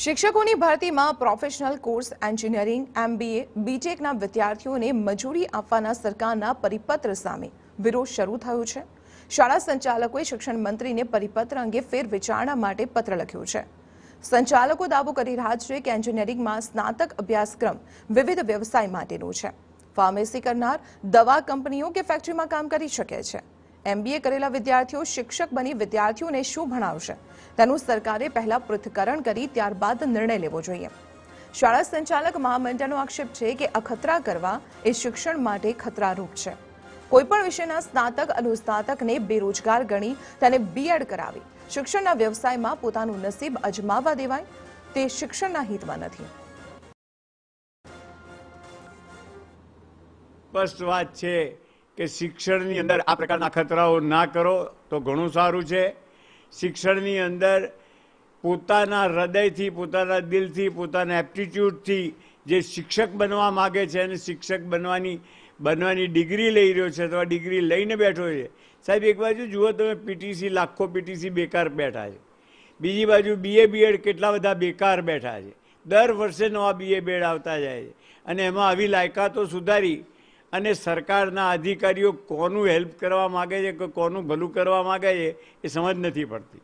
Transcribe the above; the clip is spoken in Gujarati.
શિક્ષકોની ભરતીમાં પ્રોફેશનલ કોર્સ એન્જિનિયરિંગ એમબીએ બીટેકના વિદ્યાર્થીઓને મજૂરી આપવાના સરકારના પરિપત્ર સામે વિરોધ શરૂ થયો છે શાળા સંચાલકોએ શિક્ષણ મંત્રીને પરિપત્ર અંગે ફેર વિચારણા માટે પત્ર લખ્યો છે સંચાલકો દાવો કરી રહ્યા છે કે એન્જિનિયરિંગમાં સ્નાતક અભ્યાસક્રમ વિવિધ વ્યવસાય માટેનો છે ફાર્મસી કરનાર દવા કંપનીઓ કે ફેક્ટરીમાં કામ કરી શકે છે એમબીએ કરેલા વિદ્યાર્થીઓ શિક્ષક બની વિદ્યાર્થીઓને શું ભણાવશે તેનું સરકારે પહેલા પૃથ્થકરણ કરી ત્યારબાદ નિર્ણય લેવો જોઈએ શાળા સંચાલક મહામંડળનો આક્ષેપ છે કે અખતરા કરવા એ શિક્ષણ માટે ખતરારૂપ છે કોઈપણ વિષયના સ્નાતક અનુસ્નાતકને બેરોજગાર ગણી તેને બીએડ કરાવી શિક્ષણના વ્યવસાયમાં પોતાનું નસીબ અજમાવવા દેવાય તે શિક્ષણના હિતમાં નથી સ્પષ્ટ વાત છે કે શિક્ષણની અંદર આ પ્રકારના ખતરાઓ ના કરો તો ઘણું સારું છે શિક્ષણની અંદર પોતાના હૃદયથી પોતાના દિલથી પોતાના એપ્ટિટ્યૂડથી જે શિક્ષક બનવા માગે છે અને શિક્ષક બનવાની બનવાની ડિગ્રી લઈ રહ્યો છે અથવા ડિગ્રી લઈને બેઠો છે સાહેબ એક બાજુ જુઓ તમે પીટીસી લાખો પીટીસી બેકાર બેઠા છે બીજી બાજુ બીએ બીએડ કેટલા બધા બેકાર બેઠા છે દર વર્ષે નવા બીએ બીએડ આવતા જાય છે અને એમાં આવી લાયકાતો સુધારી અને સરકારના અધિકારીઓ કોનું હેલ્પ કરવા માગે છે કે કોનું ભલું કરવા માગે છે એ સમજ નથી પડતી